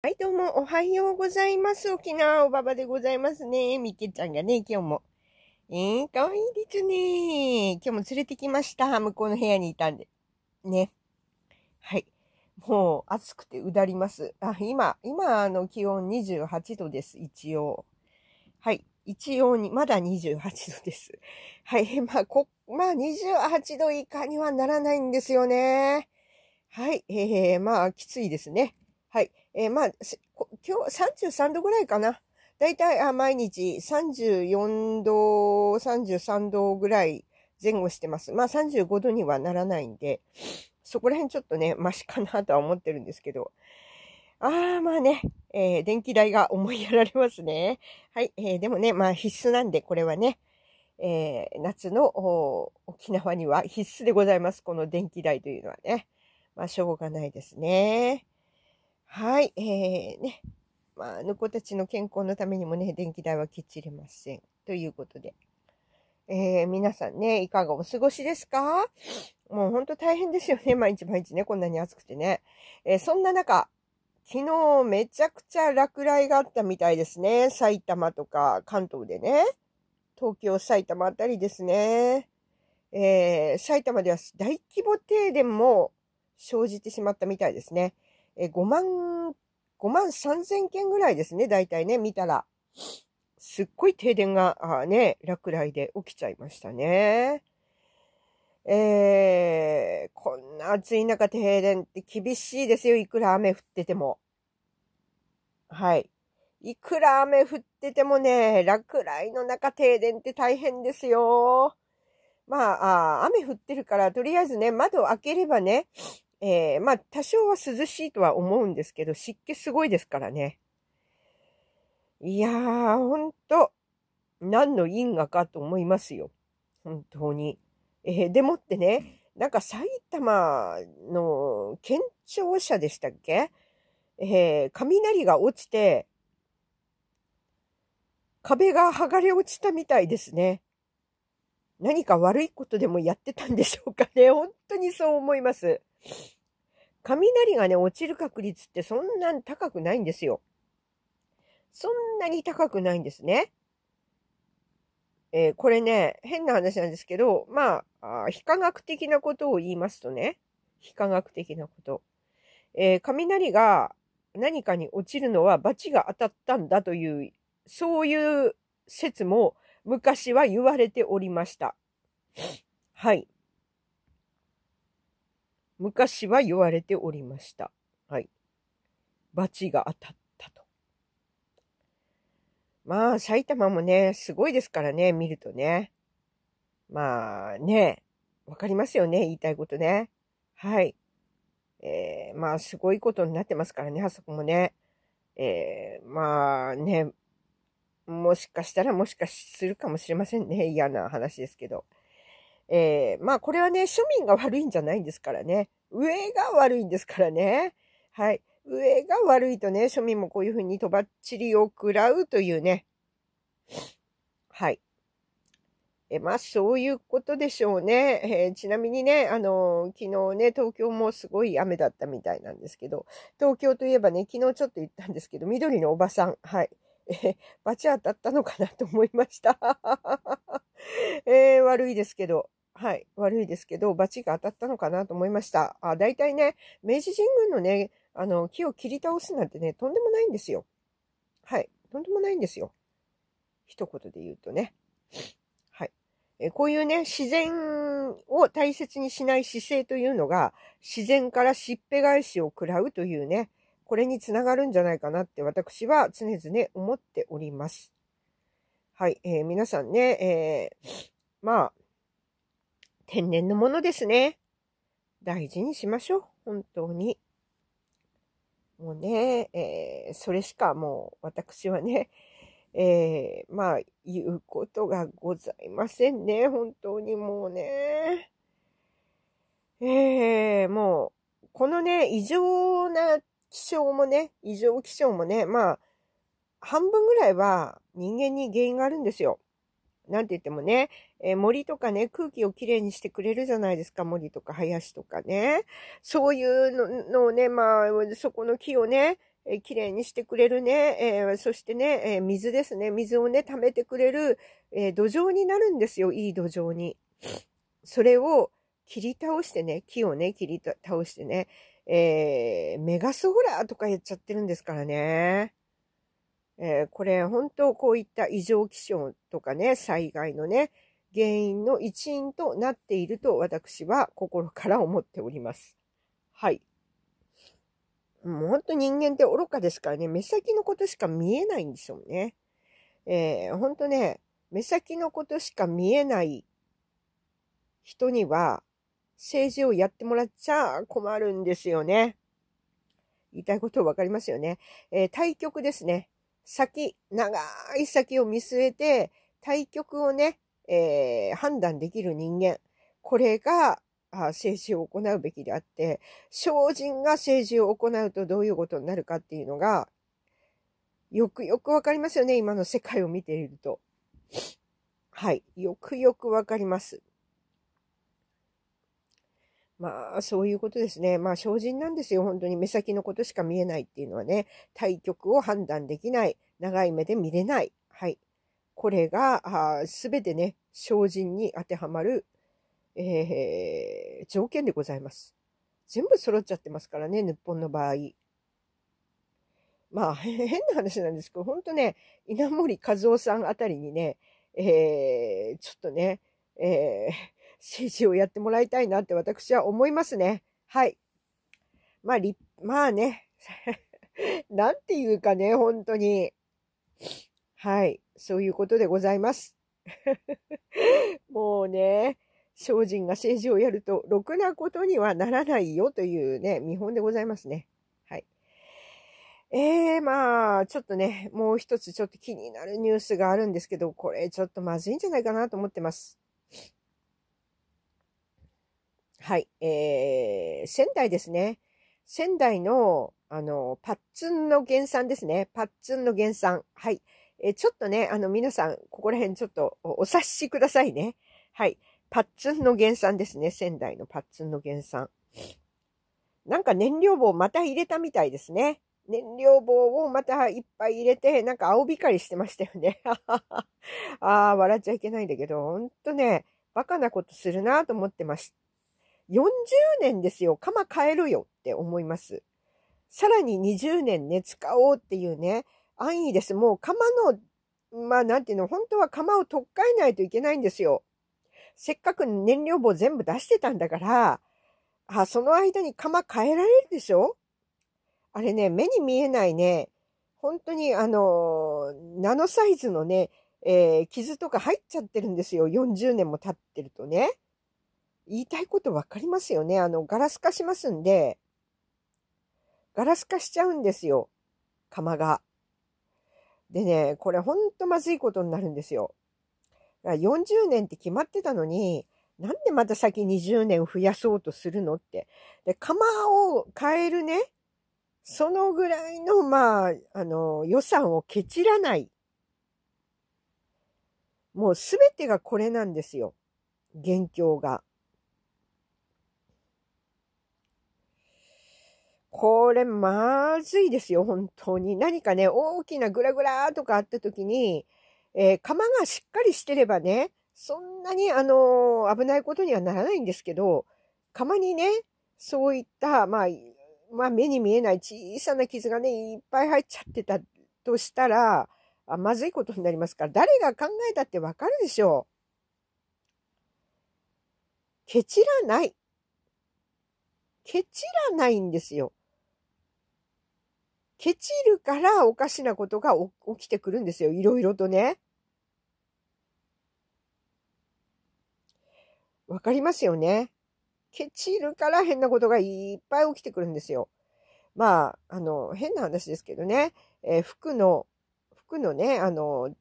はい、どうも、おはようございます。沖縄おばばでございますね。みけちゃんがね、今日も。えー、かわいいですね。今日も連れてきました。向こうの部屋にいたんで。ね。はい。もう、暑くてうだります。あ、今、今、あの、気温28度です。一応。はい。一応に、まだ28度です。はい。まあ、こ、まあ、28度以下にはならないんですよね。はい。えー、まあ、きついですね。えー、まあ、今日33度ぐらいかな。だいたいあ毎日34度、33度ぐらい前後してます。まあ35度にはならないんで、そこら辺ちょっとね、マシかなとは思ってるんですけど。ああ、まあね、えー、電気代が思いやられますね。はい、えー、でもね、まあ必須なんで、これはね、えー、夏の沖縄には必須でございます。この電気代というのはね。まあ、しょうがないですね。はい、えー、ね。まあ、猫たちの健康のためにもね、電気代はきっちりません。ということで。えー、皆さんね、いかがお過ごしですかもうほんと大変ですよね。毎日毎日ね、こんなに暑くてね。えー、そんな中、昨日めちゃくちゃ落雷があったみたいですね。埼玉とか関東でね。東京、埼玉あたりですね。えー、埼玉では大規模停電も生じてしまったみたいですね。え5万、5万3千件ぐらいですね、大体ね、見たら。すっごい停電が、ね、落雷で起きちゃいましたね。えー、こんな暑い中停電って厳しいですよ、いくら雨降ってても。はい。いくら雨降っててもね、落雷の中停電って大変ですよ。まあ、あ雨降ってるから、とりあえずね、窓を開ければね、えー、まあ、多少は涼しいとは思うんですけど、湿気すごいですからね。いやー、ほんと、何の因果かと思いますよ。本当に。えー、でもってね、なんか埼玉の県庁舎でしたっけえー、雷が落ちて、壁が剥がれ落ちたみたいですね。何か悪いことでもやってたんでしょうかね。本当にそう思います。雷がね、落ちる確率ってそんなに高くないんですよ。そんなに高くないんですね。えー、これね、変な話なんですけど、まあ非科学的なことを言いますとね、非科学的なこと。えー、雷が何かに落ちるのは罰が当たったんだという、そういう説も昔は言われておりました。はい。昔は言われておりました。はい。罰が当たったと。まあ、埼玉もね、すごいですからね、見るとね。まあね、わかりますよね、言いたいことね。はい。えー、まあ、すごいことになってますからね、あそこもね。えー、まあね、もしかしたらもしかするかもしれませんね。嫌な話ですけど。えー、まあこれはね、庶民が悪いんじゃないんですからね。上が悪いんですからね。はい。上が悪いとね、庶民もこういうふうにとばっちりを食らうというね。はい。え、まあ、そういうことでしょうね。えー、ちなみにね、あのー、昨日ね、東京もすごい雨だったみたいなんですけど、東京といえばね、昨日ちょっと言ったんですけど、緑のおばさん、はい。えー、バチ当たったのかなと思いました。えー、悪いですけど、はい、悪いですけど、バチが当たったのかなと思いました。あ大体ね、明治神宮のね、あの、木を切り倒すなんてね、とんでもないんですよ。はい、とんでもないんですよ。一言で言うとね。はい。えこういうね、自然を大切にしない姿勢というのが、自然からしっぺ返しを食らうというね、これにつながるんじゃないかなって私は常々思っております。はい、えー、皆さんね、えー、まあ、天然のものですね。大事にしましょう。本当に。もうね、えー、それしかもう私はね、えー、まあ、言うことがございませんね。本当にもうね。えー、もう、このね、異常な気象もね、異常気象もね、まあ、半分ぐらいは人間に原因があるんですよ。なんて言ってもね、えー、森とかね、空気をきれいにしてくれるじゃないですか、森とか林とかね。そういうのをね、まあ、そこの木をね、えー、きれいにしてくれるね、えー、そしてね、え水ですね、水をね、溜めてくれる、え土壌になるんですよ、いい土壌に。それを切り倒してね、木をね、切り倒してね、えメガソーラーとかやっちゃってるんですからね。えー、これ本当こういった異常気象とかね、災害のね、原因の一因となっていると私は心から思っております。はい。もう本当人間って愚かですからね、目先のことしか見えないんでしょうね。えー、本当ね、目先のことしか見えない人には政治をやってもらっちゃ困るんですよね。言いたいことわかりますよね。えー、対局ですね。先、長い先を見据えて、対局をね、えー、判断できる人間。これが、政治を行うべきであって、精進が政治を行うとどういうことになるかっていうのが、よくよくわかりますよね、今の世界を見ていると。はい。よくよくわかります。まあ、そういうことですね。まあ、精進なんですよ。本当に目先のことしか見えないっていうのはね、対局を判断できない。長い目で見れない。はい。これが、すべてね、精進に当てはまる、えー、条件でございます。全部揃っちゃってますからね、日本の場合。まあ、変な話なんですけど、本当ね、稲森和夫さんあたりにね、えー、ちょっとね、えー、政治をやってもらいたいなって私は思いますね。はい。まあ、り、まあね。なんていうかね、本当に。はい。そういうことでございます。もうね、精進が政治をやると、ろくなことにはならないよというね、見本でございますね。はい。ええー、まあ、ちょっとね、もう一つちょっと気になるニュースがあるんですけど、これちょっとまずいんじゃないかなと思ってます。はい、えー、仙台ですね。仙台の、あの、パッツンの原産ですね。パッツンの原産。はい。えー、ちょっとね、あの、皆さん、ここら辺ちょっとお察しくださいね。はい。パッツンの原産ですね。仙台のパッツンの原産。なんか燃料棒また入れたみたいですね。燃料棒をまたいっぱい入れて、なんか青光りしてましたよね。ああ、笑っちゃいけないんだけど、ほんとね、バカなことするなと思ってまし40年ですよ。鎌変えるよって思います。さらに20年ね、使おうっていうね、安易です。もう釜の、まあなんていうの、本当は釜を取っ換えないといけないんですよ。せっかく燃料棒全部出してたんだから、あ、その間に釜変えられるでしょあれね、目に見えないね、本当にあの、ナノサイズのね、えー、傷とか入っちゃってるんですよ。40年も経ってるとね。言いたいことわかりますよね。あの、ガラス化しますんで、ガラス化しちゃうんですよ。釜が。でね、これほんとまずいことになるんですよ。だから40年って決まってたのに、なんでまた先20年増やそうとするのって。で、釜を変えるね、そのぐらいの、まあ、あの、予算をケチらない。もうすべてがこれなんですよ。元凶が。これまずいですよ、本当に。何かね、大きなグラグラとかあった時に、えー、釜がしっかりしてればね、そんなにあの危ないことにはならないんですけど、釜にね、そういった、まあ、まあ目に見えない小さな傷がね、いっぱい入っちゃってたとしたら、あまずいことになりますから、誰が考えたってわかるでしょう。ケチらない。ケチらないんですよ。ケチるからおかしなことが起きてくるんですよ。いろいろとね。わかりますよね。ケチるから変なことがいっぱい起きてくるんですよ。まあ、あの、変な話ですけどね、えー、服の、服のね、あの、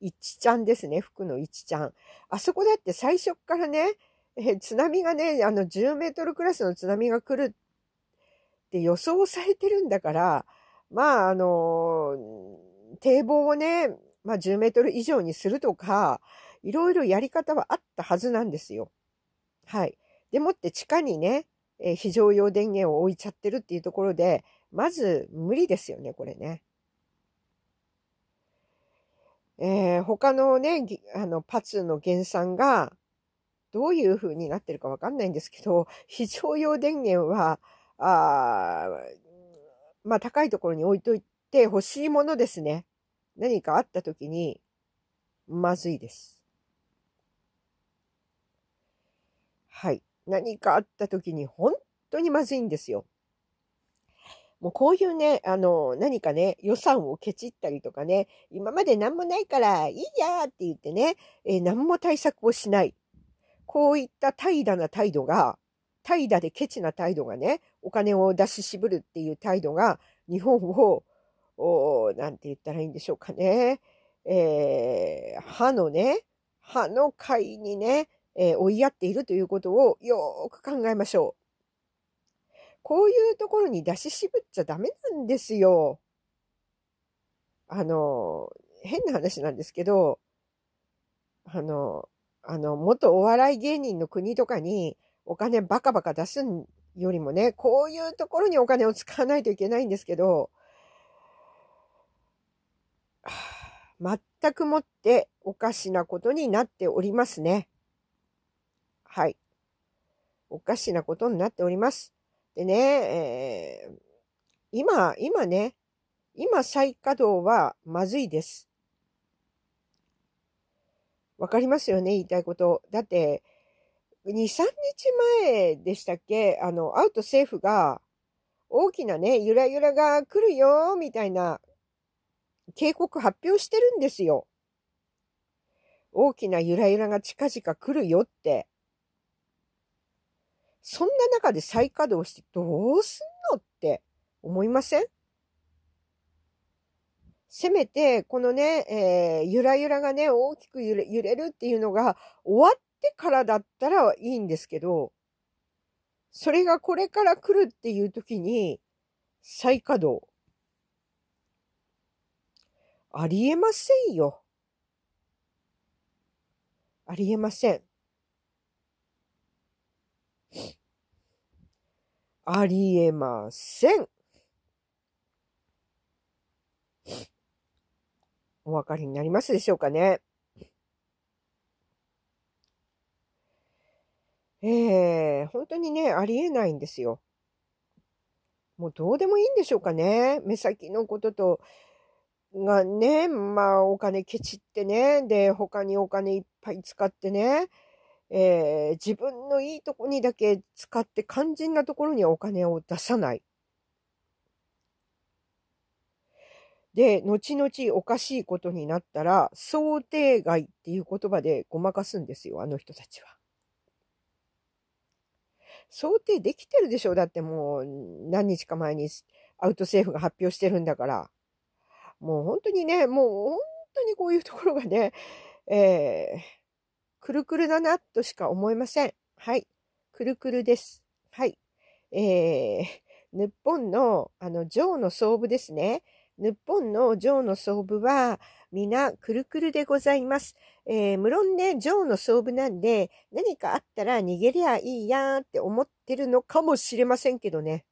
いちちゃんですね、服のいちちゃん。あそこだって最初からね、えー、津波がね、あの、10メートルクラスの津波が来るって予想されてるんだから、まあ、あの、堤防をね、まあ、10メートル以上にするとか、いろいろやり方はあったはずなんですよ。はい。でもって地下にね、え非常用電源を置いちゃってるっていうところで、まず無理ですよね、これね。えー、他のね、あの、パツの原産が、どういう風になってるかわかんないんですけど、非常用電源は、あまあ高いところに置いといて欲しいものですね。何かあった時に、まずいです。はい。何かあった時に本当にまずいんですよ。もうこういうね、あの、何かね、予算をケチったりとかね、今まで何もないからいいやって言ってね、えー、何も対策をしない。こういった怠惰な態度が、怠惰でケチな態度がね、お金を出し渋るっていう態度が日本を、なんて言ったらいいんでしょうかね。えー、歯のね、歯の会にね、えー、追いやっているということをよーく考えましょう。こういうところに出し渋っちゃダメなんですよ。あの、変な話なんですけど、あの、あの、元お笑い芸人の国とかにお金バカバカ出すんよりもね、こういうところにお金を使わないといけないんですけど、全くもっておかしなことになっておりますね。はい。おかしなことになっております。でね、えー、今、今ね、今再稼働はまずいです。わかりますよね、言いたいこと。だって、2、3日前でしたっけあの、アウト政府が、大きなね、ゆらゆらが来るよ、みたいな警告発表してるんですよ。大きなゆらゆらが近々来るよって。そんな中で再稼働してどうすんのって思いませんせめて、このね、えー、ゆらゆらがね、大きく揺れ揺れるっていうのが終わってからだったらいいんですけど、それがこれから来るっていう時に再稼働。ありえませんよ。ありえません。ありえません。お分かりになりますでしょうかね。えー、本当にね、ありえないんですよ。もうどうでもいいんでしょうかね。目先のことと、がね、まあお金ケチってね、で、他にお金いっぱい使ってね、えー、自分のいいとこにだけ使って肝心なところにはお金を出さない。で、後々おかしいことになったら、想定外っていう言葉でごまかすんですよ、あの人たちは。想定できてるでしょだってもう何日か前にアウト政府が発表してるんだから。もう本当にね、もう本当にこういうところがね、えー、くるくるだなとしか思えません。はい。くるくるです。はい。えー、日本の、あの、ジョーの総部ですね。日本のジの総部は皆くるくるでございます。えー、無論ね、ジの総部なんで何かあったら逃げりゃいいやーって思ってるのかもしれませんけどね。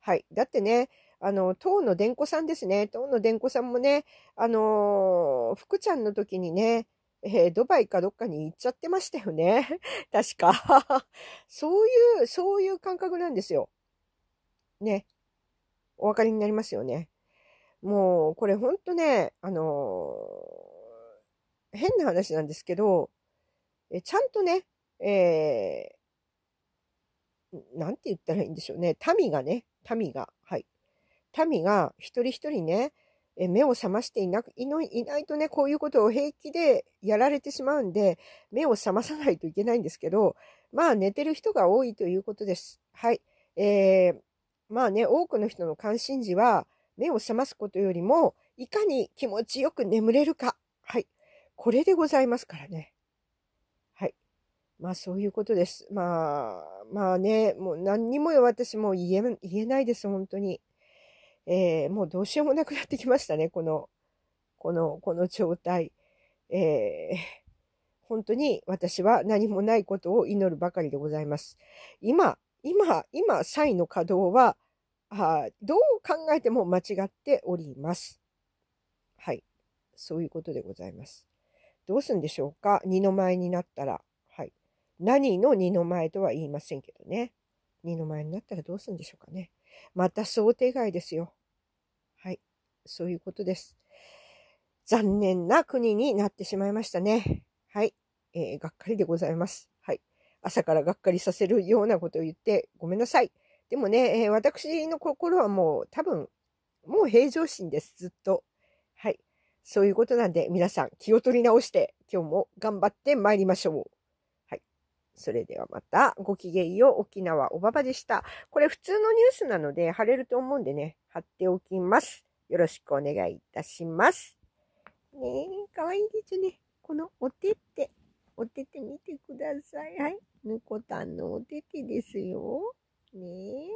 はい。だってね、あの、当の伝子さんですね。当の伝子さんもね、あのー、福ちゃんの時にね、えー、ドバイかどっかに行っちゃってましたよね。確か。そういう、そういう感覚なんですよ。ね。お分かりになりますよね。もう、これほんとね、あのー、変な話なんですけど、えちゃんとね、えー、なんて言ったらいいんでしょうね。民がね、民が、はい。民が一人一人ね、え目を覚ましていないのいないとね、こういうことを平気でやられてしまうんで、目を覚まさないといけないんですけど、まあ寝てる人が多いということです。はい。えーまあね、多くの人の関心事は、目を覚ますことよりも、いかに気持ちよく眠れるか。はい。これでございますからね。はい。まあそういうことです。まあ、まあね、もう何にも私も言え、言えないです、本当に。えー、もうどうしようもなくなってきましたね、この、この、この状態。えー、本当に私は何もないことを祈るばかりでございます。今、今、今、サイの稼働は、はどう考えても間違っております。はい。そういうことでございます。どうすんでしょうか二の舞になったら。はい。何の二の舞とは言いませんけどね。二の舞になったらどうすんでしょうかね。また想定外ですよ。はい。そういうことです。残念な国になってしまいましたね。はい。えー、がっかりでございます。はい。朝からがっかりさせるようなことを言ってごめんなさい。でもね、えー、私の心はもう多分、もう平常心です、ずっと。はい。そういうことなんで、皆さん気を取り直して、今日も頑張って参りましょう。はい。それではまた、ごきげんよう、沖縄おばばでした。これ普通のニュースなので、貼れると思うんでね、貼っておきます。よろしくお願いいたします。ねえ、かわいいですね。このお手って、お手って見てください。はい。ぬこたんのお手てですよ。你。